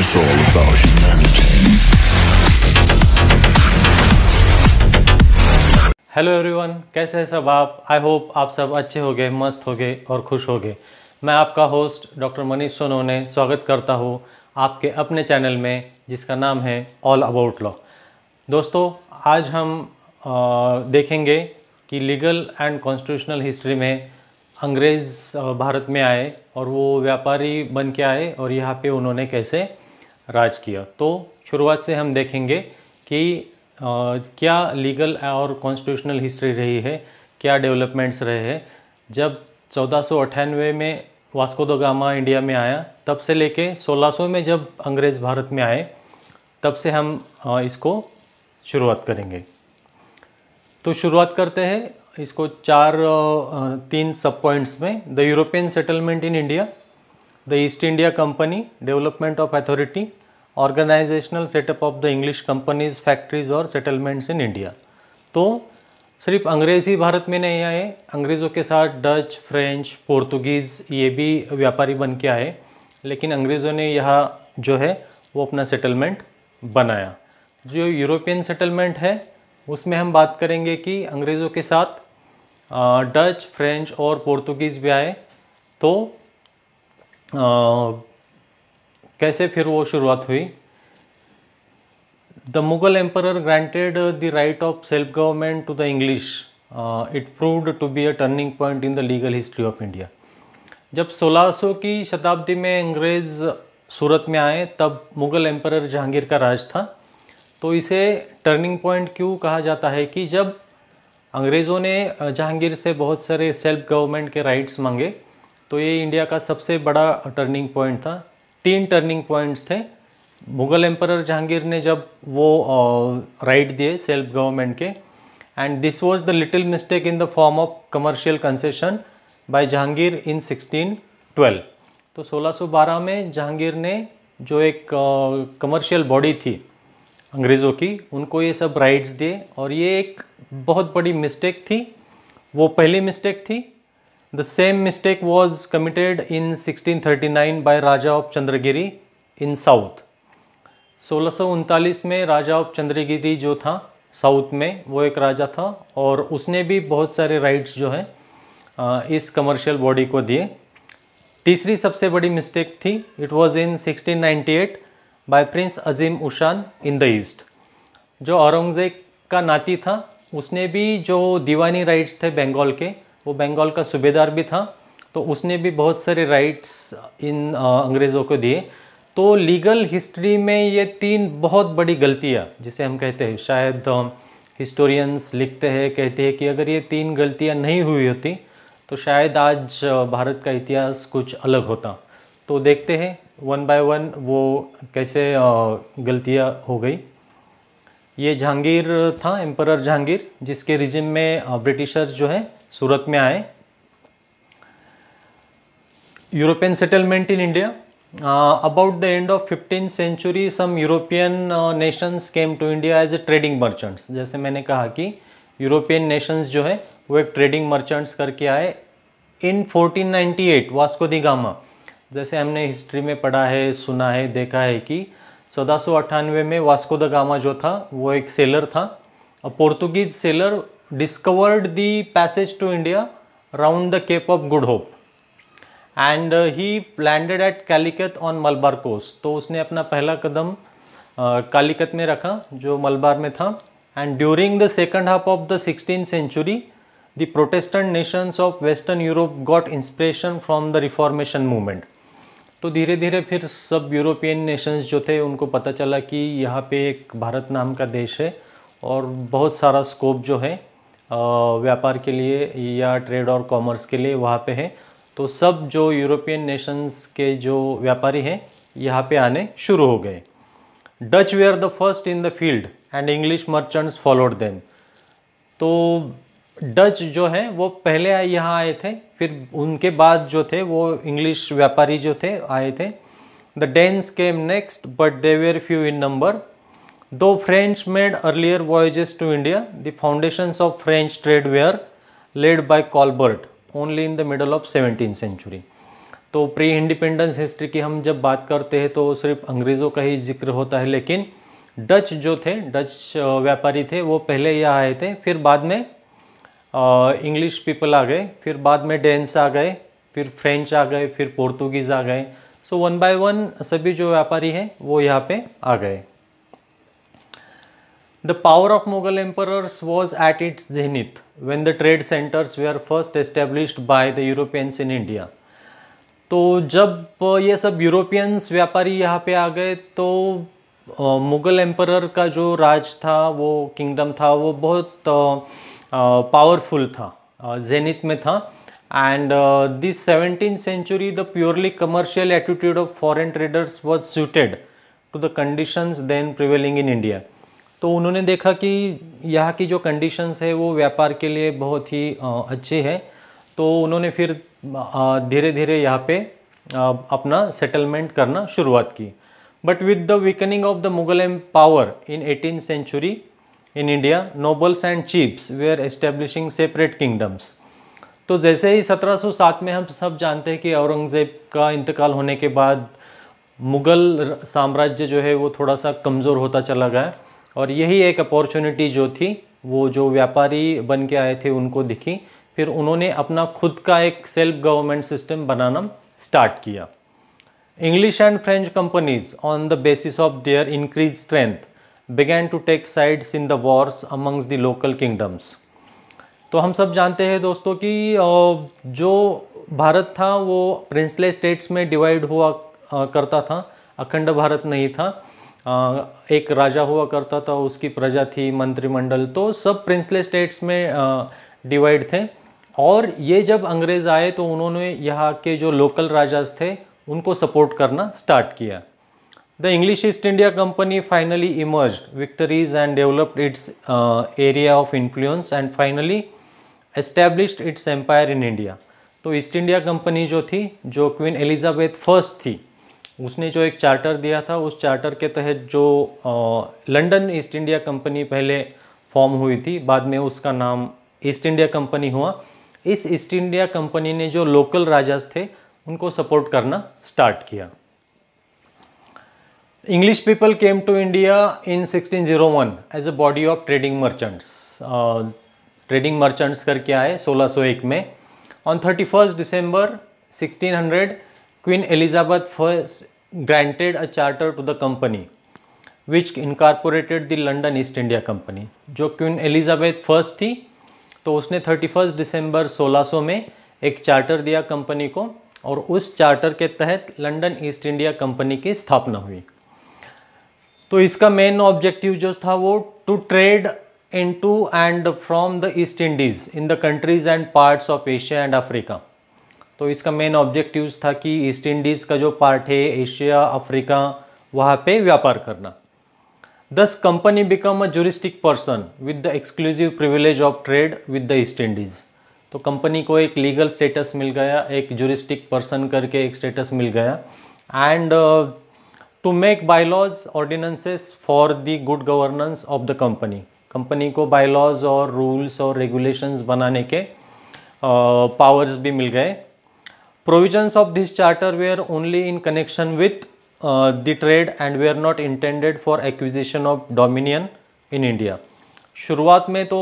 It's all about humanity. Hello everyone कैसे हैं सब आप आई होप आप सब अच्छे हो गए मस्त हो गए और खुश हो गए मैं आपका होस्ट डॉक्टर मनीष सोनो ने स्वागत करता हूँ आपके अपने चैनल में जिसका नाम है ऑल अबाउट लॉ दोस्तों आज हम आ, देखेंगे कि लीगल एंड कॉन्स्टिट्यूशनल हिस्ट्री में अंग्रेज़ भारत में आए और वो व्यापारी बन के आए और यहाँ पे उन्होंने कैसे राज किया तो शुरुआत से हम देखेंगे कि आ, क्या लीगल और कॉन्स्टिट्यूशनल हिस्ट्री रही है क्या डेवलपमेंट्स रहे हैं जब चौदह में वास्को दो गामा इंडिया में आया तब से लेके 1600 में जब अंग्रेज़ भारत में आए तब से हम इसको शुरुआत करेंगे तो शुरुआत करते हैं इसको चार तीन सब पॉइंट्स में the European settlement in India the East India Company, development of authority, organizational setup of the English companies, factories or settlements in India. तो सिर्फ अंग्रेज़ ही भारत में नहीं आए अंग्रेज़ों के साथ डच फ्रेंच पोर्तुगीज़ ये भी व्यापारी बन के आए लेकिन अंग्रेज़ों ने यह जो है वो अपना सेटलमेंट बनाया जो यूरोपियन सेटलमेंट है उसमें हम बात करेंगे कि अंग्रेज़ों के साथ डच फ्रेंच और पोर्तुगीज़ भी आए तो कैसे फिर वो शुरुआत हुई the Mughal emperor granted the right of self government to the English it proved to be a turning point in the legal history of India जब 1600 की शताब्दी में अंग्रेज सूरत में आए तब मुगल एम्परर जहांगीर का राज था तो इसे टर्निंग पॉइंट क्यों कहा जाता है कि जब अंग्रेज़ों ने जहांगीर से बहुत सारे सेल्फ गवर्नमेंट के राइट्स मांगे तो ये इंडिया का सबसे बड़ा टर्निंग पॉइंट था तीन टर्निंग पॉइंट्स थे मुगल एम्परर जहांगीर ने जब वो राइट दिए सेल्फ गवर्नमेंट के and this was the little mistake in the form of commercial concession by Jahangir in 1612 तो 1612 में जहांगीर ने जो एक कमर्शियल uh, बॉडी थी अंग्रेज़ों की उनको ये सब राइट्स दिए और ये एक बहुत बड़ी मिस्टेक थी वो पहली मिस्टेक थी The same mistake was committed in 1639 by Raja of Chandragiri in South. 1639 में राजा ऑफ चंद्रगिरी जो था साउथ में वो एक राजा था और उसने भी बहुत सारे राइट्स जो है इस कमर्शियल बॉडी को दिए तीसरी सबसे बड़ी मिस्टेक थी it was in 1698 by prince Azim Ushan in the east जो औरंगज़ेब का नाती था उसने भी जो दीवानी राइट्स थे बंगाल के वो बंगाल का सूबेदार भी था तो उसने भी बहुत सारे राइट्स इन अंग्रेज़ों को दिए तो लीगल हिस्ट्री में ये तीन बहुत बड़ी गलतियाँ जिसे हम कहते हैं शायद हिस्टोरियंस लिखते हैं कहते हैं कि अगर ये तीन गलतियाँ नहीं हुई होती तो शायद आज भारत का इतिहास कुछ अलग होता तो देखते हैं वन बाय वन वो कैसे गलतियाँ हो गई ये जहांगीर था एम्पर जहांगीर जिसके रिजिम में ब्रिटिशर्स जो हैं सूरत में आए European settlement in India about the end of fifteen century some European nations came to India as a trading merchants जैसे मैंने कहा कि यूरोपियन नेशंस जो है वो एक ट्रेडिंग मर्चेंट्स करके आए इन 1498 वास्को दी गामा जैसे हमने हिस्ट्री में पढ़ा है सुना है देखा है कि चौदह में वास्को द गामा जो था वो एक सेलर था और Portuguese sailor discovered the passage to India round the Cape of Good Hope and uh, he landed at Calicut on Malabar coast. तो उसने अपना पहला कदम Calicut mein rakha jo malabar mein tha and during the second half of the 16th century the Protestant nations of Western Europe got inspiration from the Reformation movement. तो धीरे धीरे फिर सब European Nations जो थे उनको पता चला कि यहाँ पे एक भारत नाम का देश है और बहुत सारा स्कोप जो है व्यापार के लिए या ट्रेड और कॉमर्स के लिए वहाँ पे है तो सब जो यूरोपियन नेशंस के जो व्यापारी हैं यहाँ पे आने शुरू हो गए Dutch they are the first in the field and English merchants followed them तो डच जो हैं वो पहले यहाँ आए थे फिर उनके बाद जो थे वो इंग्लिश व्यापारी जो थे आए थे the Danes came next but they were few in number Though French made earlier voyages to India, the foundations of French trade were laid by Colbert only in the middle of 17th century. तो pre independence history की हम जब बात करते हैं तो सिर्फ अंग्रेज़ों का ही जिक्र होता है लेकिन डच जो थे डच व्यापारी थे वो पहले यहाँ आए थे फिर बाद में इंग्लिश पीपल आ गए फिर बाद में डेंस आ गए फिर फ्रेंच आ गए फिर पोर्तुगीज़ आ गए सो वन बाय वन सभी जो व्यापारी हैं वो यहाँ पे आ गए The power of Mughal emperors was at its zenith when the trade centers were first established by the Europeans in India. तो जब ये सब यूरोपियंस व्यापारी यहाँ पे आ गए तो मुगल एम्परर का जो राज था वो किंगडम था वो बहुत पावरफुल था जेनिथ में था and this seventeen century the purely commercial attitude of foreign traders was suited to the conditions then prevailing in India तो उन्होंने देखा कि यहाँ की जो कंडीशंस है वो व्यापार के लिए बहुत ही अच्छी है तो उन्होंने फिर धीरे धीरे यहाँ पे अपना सेटलमेंट करना शुरुआत की but with the weakening of the Mughal एम power in eighteen century in India nobles and chiefs were establishing separate kingdoms तो जैसे ही 1707 में हम सब जानते हैं कि औरंगज़ेब का इंतकाल होने के बाद मुग़ल साम्राज्य जो है वो थोड़ा सा कमज़ोर होता चला गया और यही एक अपॉर्चुनिटी जो थी वो जो व्यापारी बन के आए थे उनको दिखी फिर उन्होंने अपना खुद का एक सेल्फ गवर्नमेंट सिस्टम बनाना स्टार्ट किया English and French companies on the basis of their increase strength began to take sides in the wars amongst the local kingdoms तो हम सब जानते हैं दोस्तों कि जो भारत था वो प्रिंसले स्टेट्स में डिवाइड हुआ करता था अखंड भारत नहीं था एक राजा हुआ करता था उसकी प्रजा थी मंत्रिमंडल तो सब प्रिंसले स्टेट्स में डिवाइड थे और ये जब अंग्रेज़ आए तो उन्होंने यहाँ के जो लोकल राजाज थे उनको सपोर्ट करना स्टार्ट किया the English East India Company finally emerge victories and developed its area of influence and finally established its empire in India तो ईस्ट इंडिया कंपनी जो थी जो क्वीन एलिजाबेथ फर्स्ट थी उसने जो एक चार्टर दिया था उस चार्टर के तहत जो लंदन ईस्ट इंडिया कंपनी पहले फॉर्म हुई थी बाद में उसका नाम ईस्ट इंडिया कंपनी हुआ इस ईस्ट इंडिया कंपनी ने जो लोकल राजाज थे उनको सपोर्ट करना स्टार्ट किया English people came to India in 1601 as a body of trading merchants trading merchants करके आए 1601 में on thirty first December sixteen hundred Queen Elizabeth first granted a charter to the company which incorporated the London East India Company जो Queen Elizabeth first थी तो उसने 31 दिसंबर 1600 में एक charter दिया कंपनी को और उस चार्टर के तहत लंडन ईस्ट इंडिया कंपनी की स्थापना हुई तो इसका मेन ऑब्जेक्टिव जो था वो to trade in to and from the East Indies in the countries and parts of Asia and Africa तो इसका मेन ऑब्जेक्टिव था कि ईस्ट इंडीज़ का जो पार्ट है एशिया अफ्रीका वहाँ पे व्यापार करना thus company become a juristic person with the exclusive privilege of trade with the East Indies तो कंपनी को एक लीगल स्टेटस मिल गया एक जुरिस्टिक पर्सन करके एक स्टेटस मिल गया and to make bylaws ordinances for the good governance of the company company को बायलॉज और रूल्स और रेगुलेशंस बनाने के पावर्स uh, भी मिल गए provisions of this charter were only in connection with uh, the trade and were not intended for acquisition of dominion in India. शुरुआत में तो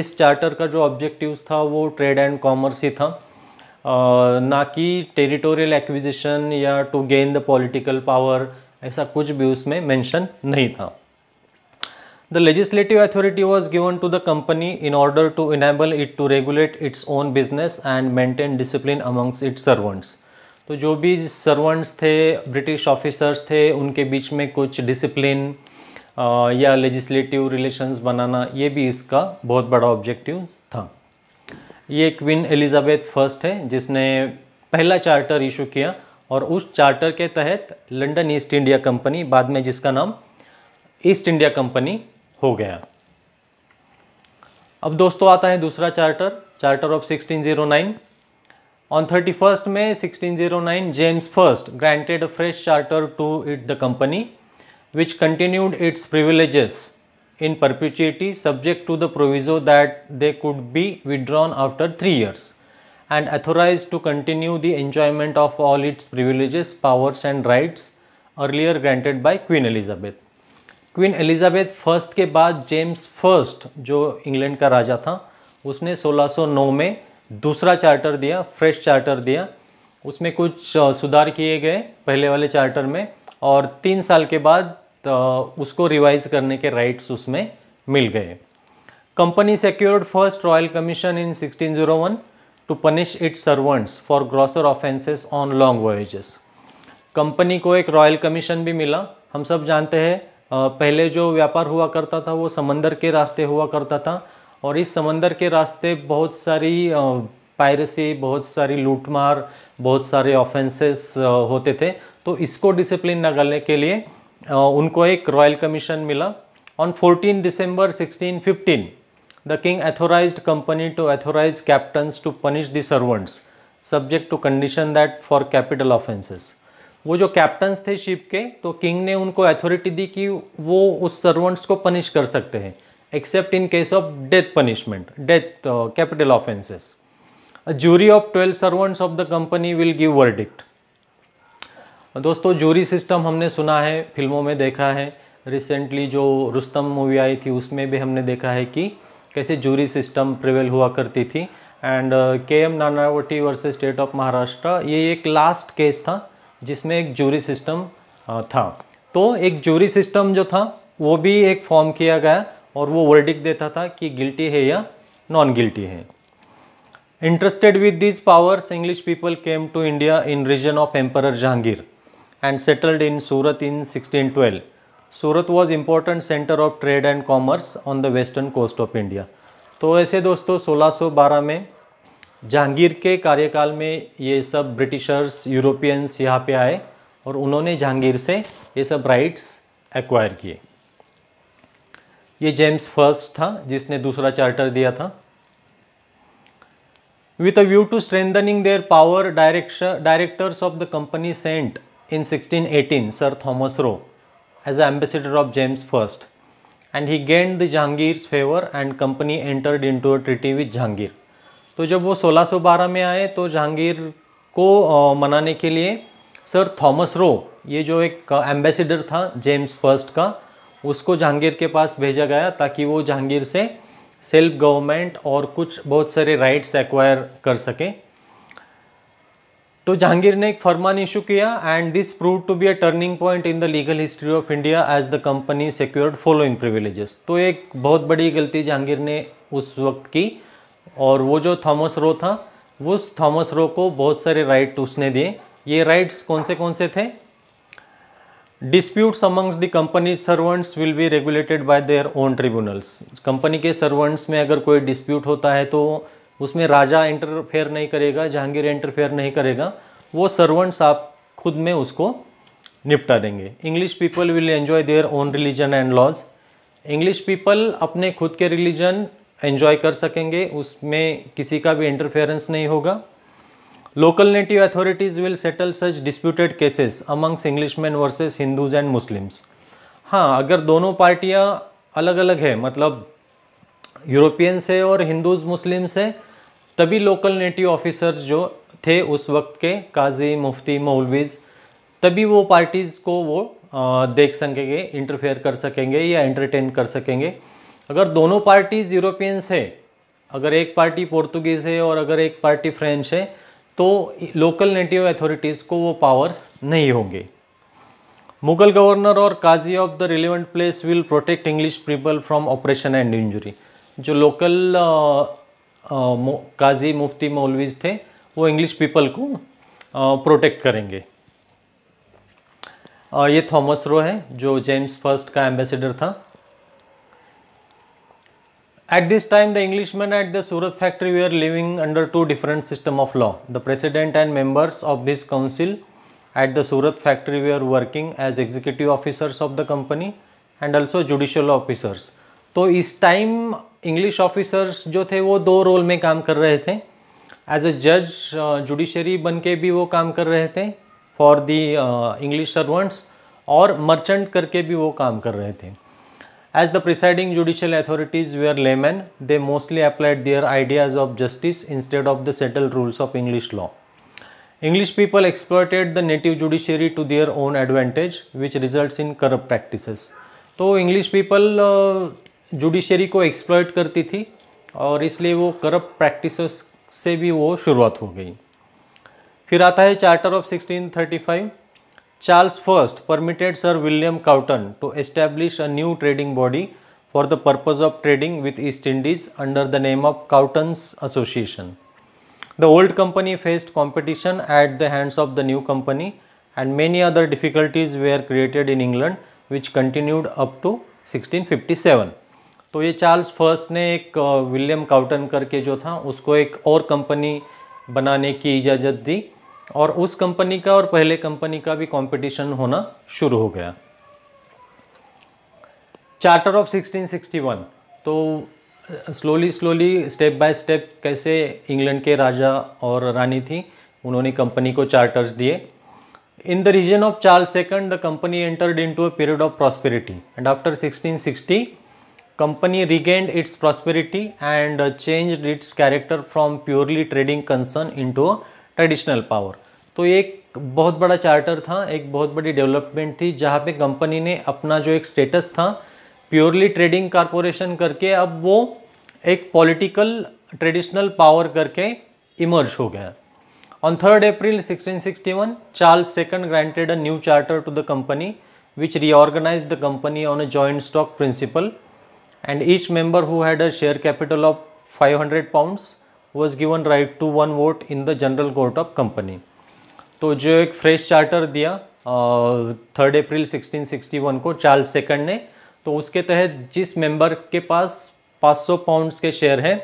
इस चार्टर का जो ऑब्जेक्टिव्स था वो ट्रेड एंड कॉमर्स ही था ना कि टेरिटोरियल एक्विजिशन या to gain the political power ऐसा कुछ भी उसमें मेंशन नहीं था The legislative authority was given to the company in order to enable it to regulate its own business and maintain discipline amongst its servants. तो जो भी सर्वेंट्स थे ब्रिटिश ऑफिसर्स थे उनके बीच में कुछ डिसिप्लिन या लेजिस्लेटिव रिलेशंस बनाना ये भी इसका बहुत बड़ा ऑब्जेक्टिव था ये क्वीन एलिजाबेथ फर्स्ट है जिसने पहला चार्टर इशू किया और उस चार्टर के तहत लंदन ईस्ट इंडिया कंपनी बाद में जिसका नाम ईस्ट इंडिया कंपनी हो गया अब दोस्तों आता है दूसरा charter charter of 1609 on thirty first में 1609 James first granted fresh charter to it the company which continued its privileges in perpetuity subject to the proviso that they could be withdrawn after three years and authorise to continue the enjoyment of all its privileges powers and rights earlier granted by Queen Elizabeth Queen Elizabeth first के बाद James first जो England का राजा था उसने 1609 में दूसरा charter दिया fresh charter दिया उसमें कुछ सुधार किए गए पहले वाले चार्टर में और तीन साल के बाद उसको रिवाइज करने के राइट्स उसमें मिल गए company secured first royal commission in 1601 to punish its servants for grosser offences on long voyages company को एक रॉयल कमीशन भी मिला हम सब जानते हैं पहले जो व्यापार हुआ करता था वो समंदर के रास्ते हुआ करता था और इस समंदर के रास्ते बहुत सारी पायरेसी बहुत सारी लूटमार बहुत सारे ऑफेंसेस होते थे तो इसको डिसिप्लिन न करने के लिए उनको एक रॉयल कमीशन मिला on 14 December 1615 the king authorised company to authorise captain to punish the servants subject to condition that for capital offenses वो जो कैप्टन्स थे शिप के तो किंग ने उनको अथॉरिटी दी कि वो उस सर्वेंट्स को पनिश कर सकते हैं except in case of death punishment death capital offences a jury of twelve servants of the company will give verdict दोस्तों जूरी सिस्टम हमने सुना है फिल्मों में देखा है रिसेंटली जो रुस्तम मूवी आई थी उसमें भी हमने देखा है कि कैसे जूरी सिस्टम प्रिवेल हुआ करती थी and K M Nanavati versus state of Maharashtra ये एक लास्ट केस था जिसमें एक जूरी सिस्टम था तो एक जूरी सिस्टम जो था वो भी एक फॉर्म किया गया और वो वर्डिक देता था कि गिल्टी है या नॉन गिल्टी है interested with these powers English people came to India in reign of emperor Jahangir and settled in Surat in 1612 Surat was important centre of trade and commerce on the western coast of India तो ऐसे दोस्तों 1612 में जहांगीर के कार्यकाल में ये सब ब्रिटिशर्स यूरोपियंस यहाँ पे आए और उन्होंने जहांगीर से ये सब राइट्स एक्वायर किए ये जेम्स फर्स्ट था जिसने दूसरा चार्टर दिया था with a view to strengthening their power direct directors of the company sent in 1618 Sir Thomas Roe as ambassador of James first and he gained the Jahangir favour and company entered in to a treaty with Jahangir तो जब वो 1612 में आए तो जहांगीर को मनाने के लिए सर थॉमस रो ये जो एक एम्बेसडर था जेम्स फर्स्ट का उसको जहांगीर के पास भेजा गया ताकि वो जहांगीर से सेल्फ गवर्नमेंट और कुछ बहुत सारे राइट्स एक्वायर कर सके तो जहांगीर ने एक फरमान इशू किया and this prove to be a turning point in the legal history of India as the company secured following privileges तो एक बहुत बड़ी गलती जहांगीर ने उस वक्त की और वो जो थॉमस रो था उस थॉमस रो को बहुत सारे राइट उसने दिए ये राइट्स कौन से कौन से थे disputes amongst the company servants will be regulated by their own tribunals company के सर्वेंट्स में अगर कोई डिस्प्यूट होता है तो उसमें राजा इंटरफेयर नहीं करेगा जहांगीर इंटरफेयर नहीं करेगा वो सर्वेंट्स आप खुद में उसको निपटा देंगे English people will enjoy their own religion and laws English people अपने खुद के रिलीजन एंजॉय कर सकेंगे उसमें किसी का भी इंटरफेरेंस नहीं होगा local native authorities will settle such disputed cases amongst Englishman versus Hindus and Muslims हाँ अगर दोनों पार्टियाँ अलग अलग है मतलब यूरोपियंस है और हिंदूज मुस्लिम्स है तभी लोकल नेटिव ऑफिसर जो थे उस वक्त के काजी मुफ्ती मौलवीज़ तभी वो पार्टीज़ को वो देख सकेंगे इंटरफेयर कर सकेंगे या एंटरटेन कर सकेंगे अगर दोनों पार्टीज यूरोपियंस है अगर एक पार्टी पोर्तुगीज़ है और अगर एक पार्टी फ्रेंच है तो लोकल नेटिव अथॉरिटीज़ को वो पावर्स नहीं होंगे मुगल गवर्नर और qazi of the relevant place will protect English people from operation and injury जो लोकल uh, uh, काजी मुफ्ती मौलवीज थे वो इंग्लिश पीपल को प्रोटेक्ट uh, करेंगे आ, ये थॉमस रो है जो जेम्स फर्स्ट का एम्बेसडर था At this time, the Englishmen at the Surat factory were living under two different system of law. The president and members of this council at the Surat factory were working as executive officers of the company and also judicial officers. तो इस time English officers जो थे वो दो role में काम कर रहे थे एज अ जज जुडिशरी बन के भी वो काम कर रहे थे फॉर दी इंग्लिश सर्वेंट्स और मर्चेंट करके भी वो काम कर रहे थे As the presiding judicial authorities were laymen, they mostly applied their ideas of justice instead of the settled rules of English law. English people exploited the native judiciary to their own advantage, which results in corrupt practices. तो English people judiciary को exploit करती थी और इसलिए वो corrupt practices से भी वो शुरुआत हो गई फिर आता है charter of 1635 Charles I permitted Sir William Cowton to establish a new trading body for the purpose of trading with East Indies under the name of Cowton's Association. The old company faced competition at the hands of the new company and many other difficulties were created in England which continued up to 1657. तो ये Charles first ने एक William काउटन करके जो था उसको एक और कंपनी बनाने की इजाज़त दी और उस कंपनी का और पहले कंपनी का भी कंपटीशन होना शुरू हो गया चार्टर ऑफ 1661 तो slowly slowly step by step कैसे इंग्लैंड के राजा और रानी थी उन्होंने कंपनी को चार्टर्स दिए in the reign of Charles second the company entered into a period of prosperity and after 1660 company regained its prosperity and changed its character from purely trading concern into a traditional power तो ये एक बहुत बड़ा charter था एक बहुत बड़ी development थी जहाँ पे कंपनी ने अपना जो एक स्टेटस था प्योरली ट्रेडिंग कारपोरेशन करके अब वो एक पॉलिटिकल ट्रेडिशनल पावर करके इमर्ज हो गया on third April 1661 sixty one Charles second granted a new charter to the company which reorganise the company on a joint stock principle and each member who had a share capital of five hundred pounds was given right to one vote in the general court of company तो जो एक fresh charter दिया third April 1661 को Charles second ने तो उसके तहत जिस मेंबर के पास 500 पाउंड्स के शेयर हैं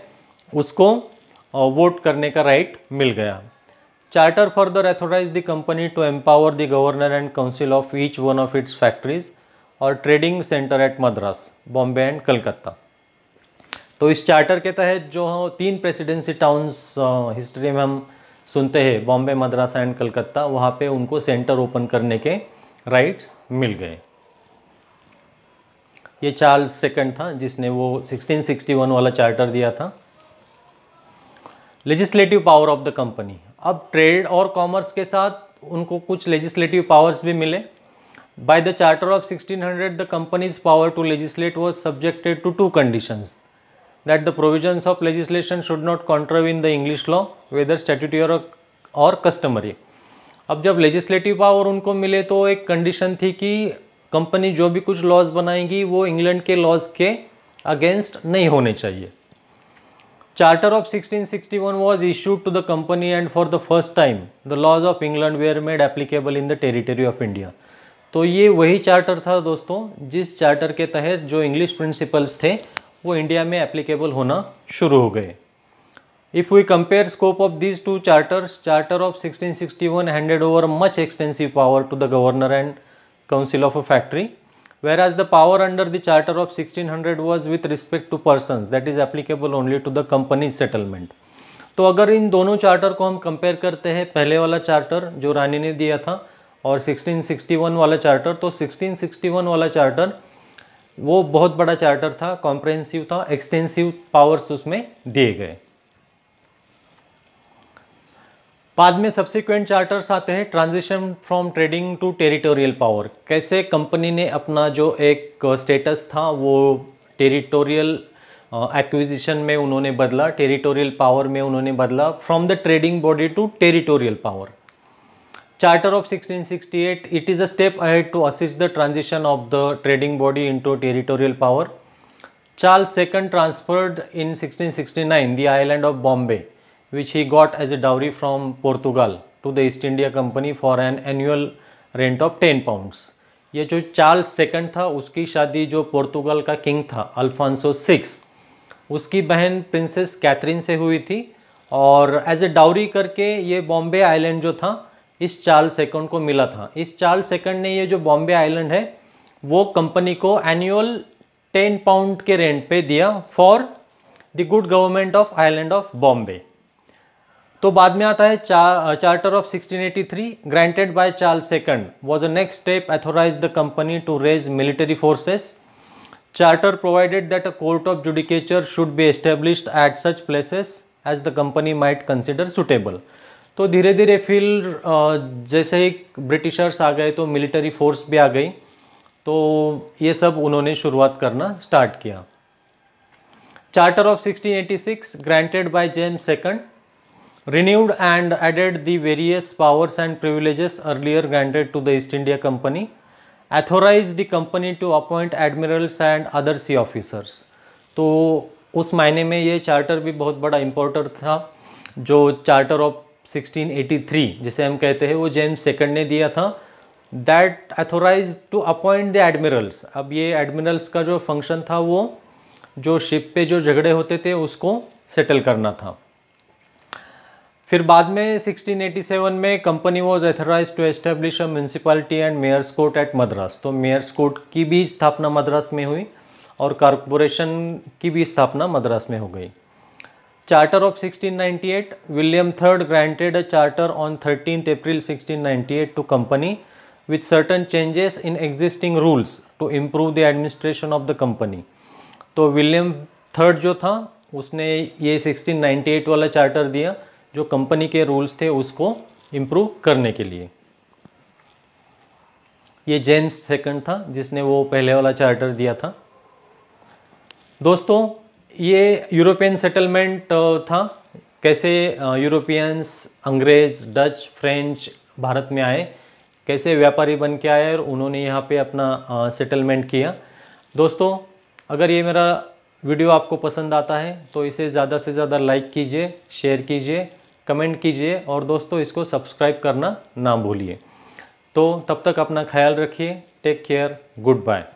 उसको वोट करने का राइट मिल गया charter further authorise the company to empower the governor and council of each one of its factories और trading centre at Madras Bombay and Calcutta तो इस चार्टर के तहत जो तीन प्रेसिडेंसी टाउन्स हिस्ट्री में हम सुनते हैं बॉम्बे मद्रास एंड कलकत्ता वहाँ पे उनको सेंटर ओपन करने के राइट्स मिल गए ये चार्ल्स सेकंड था जिसने वो 1661 वाला चार्टर दिया था legislative power of the company अब ट्रेड और कॉमर्स के साथ उनको कुछ लेजिस्लेटिव पावर्स भी मिले by the charter of 1600 the company's power to legislate was subjected to two conditions that the provisions of legislation should not contravene the English law, whether statutory or customary. अब जब legislative power उनको मिले तो एक condition थी कि company जो भी कुछ लॉज बनाएगी वो इंग्लैंड के लॉज के अगेंस्ट नहीं होने चाहिए charter of 1661 was issued to the company and for the first time the laws of England were made applicable in the territory of India तो ये वही चार्टर था दोस्तों जिस चार्टर के तहत जो इंग्लिश प्रिंसिपल्स थे वो इंडिया में एप्लीकेबल होना शुरू हो गए if we compare scope of this two charters charter of 1661 sixty one handed over much extensive power to the governor and council of a factory were factory the power under the charter of sixteen hundred was with respect to person that is applicable only to the company settlement तो अगर इन दोनों charter को हम compare करते हैं पहले वाला charter जो रानी ने दिया था और 1661 वाला चार्टर तो 1661 वाला चार्टर वो बहुत बड़ा चार्टर था कॉम्प्रहेंसिव था एक्सटेंसिव पावर्स उसमें दिए गए बाद में सब्सिक्वेंट चार्टर्स आते हैं transition from trading to territorial power कैसे कंपनी ने अपना जो एक स्टेटस था वो टेरिटोरियल एक्विजिशन में उन्होंने बदला टेरिटोरियल पावर में उन्होंने बदला from the trading body to territorial power Charter of 1668, it is a step ahead to assist the transition of the trading body into territorial power. Charles II transferred in 1669 the island of Bombay, which he got as a dowry from Portugal to the East India Company for an annual rent of ten pounds ये जो Charles second था उसकी शादी जो पोर्तुगल का king था Alphonso six उसकी बहन प्रिंसेस कैथरीन से हुई थी और एज ए डाउरी करके ये बॉम्बे आइलैंड जो था इस चार्ल सेकंड को मिला था इस चार्ल सेकंड ने ये जो बॉम्बे आइलैंड है वो कंपनी को एनुअल टेन पाउंड के रेंट पे दिया for the good government of island of Bombay तो बाद में आता है charter of 1683 granted by Charles second was a next step authorise the company to raise military forces charter provided that a court of judicature should be established at such places as the company might consider suitable तो धीरे धीरे फिर जैसे ही Britishers आ गए तो military force भी आ गई तो ये सब उन्होंने शुरुआत करना स्टार्ट किया charter of 1686 granted by James second renewed and added the various powers and privileges earlier granted to the East India Company authorise the company to appoint admirals and other sea officers तो उस मायने में ये charter भी बहुत बड़ा important था जो चार्टर ऑफ 1683 जिसे हम कहते हैं वो जेम्स सेकंड ने दिया था that authorise to appoint the admirals अब ये एडमिरल्स का जो फंक्शन था वो जो शिप पे जो झगड़े होते थे उसको सेटल करना था फिर बाद में 1687 में company was authorise to establish a municipality and mayor's court at Madras तो मेयर्स कोर्ट की भी स्थापना मद्रास में हुई और कॉरपोरेशन की भी स्थापना मद्रास में हो गई charter of 1698 William third granted charter on thirtieth April 1698 to company with certain changes in existing rules to improve the administration of the company तो विलियम थर्ड जो था उसने ये 1698 वाला चार्टर दिया जो कंपनी के रूल्स थे उसको इम्प्रूव करने के लिए ये जेम्स सेकंड था जिसने वो पहले वाला चार्टर दिया था दोस्तों ये यूरोपियन सेटलमेंट uh, था कैसे यूरोपियंस uh, अंग्रेज डच फ्रेंच भारत में आए कैसे व्यापारी बन के आए और उन्होंने यहाँ पे अपना सेटलमेंट uh, किया दोस्तों अगर ये मेरा वीडियो आपको पसंद आता है तो इसे ज़्यादा से ज़्यादा लाइक कीजिए शेयर कीजिए कमेंट कीजिए और दोस्तों इसको सब्सक्राइब करना ना भूलिए तो तब तक अपना ख्याल रखिए टेक केयर गुड बाय